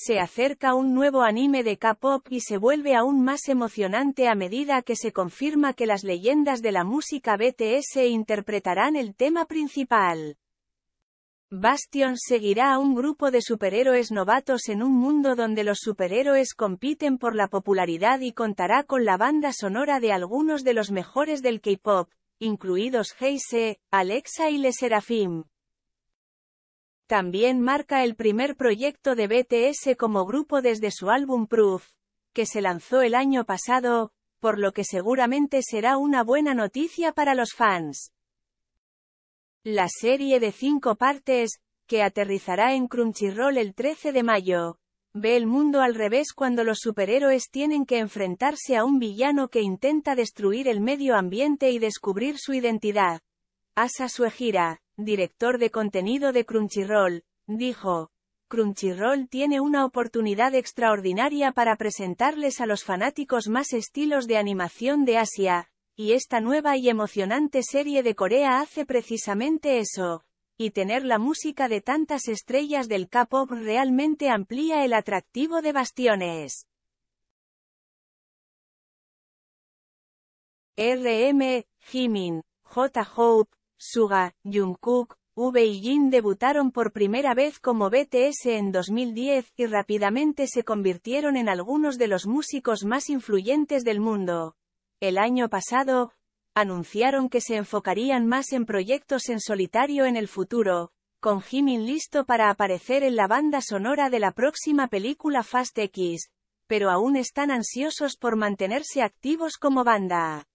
se acerca un nuevo anime de K-pop y se vuelve aún más emocionante a medida que se confirma que las leyendas de la música BTS interpretarán el tema principal. Bastion seguirá a un grupo de superhéroes novatos en un mundo donde los superhéroes compiten por la popularidad y contará con la banda sonora de algunos de los mejores del K-pop, incluidos Heise, Alexa y Le Serafim. También marca el primer proyecto de BTS como grupo desde su álbum Proof, que se lanzó el año pasado, por lo que seguramente será una buena noticia para los fans. La serie de cinco partes, que aterrizará en Crunchyroll el 13 de mayo, ve el mundo al revés cuando los superhéroes tienen que enfrentarse a un villano que intenta destruir el medio ambiente y descubrir su identidad. Asa Suejira, director de contenido de Crunchyroll, dijo, Crunchyroll tiene una oportunidad extraordinaria para presentarles a los fanáticos más estilos de animación de Asia, y esta nueva y emocionante serie de Corea hace precisamente eso, y tener la música de tantas estrellas del K-pop realmente amplía el atractivo de Bastiones. RM, Jimin, J. Hope, Suga, Jungkook, V y Jin debutaron por primera vez como BTS en 2010 y rápidamente se convirtieron en algunos de los músicos más influyentes del mundo. El año pasado, anunciaron que se enfocarían más en proyectos en solitario en el futuro, con Jimin listo para aparecer en la banda sonora de la próxima película Fast X, pero aún están ansiosos por mantenerse activos como banda.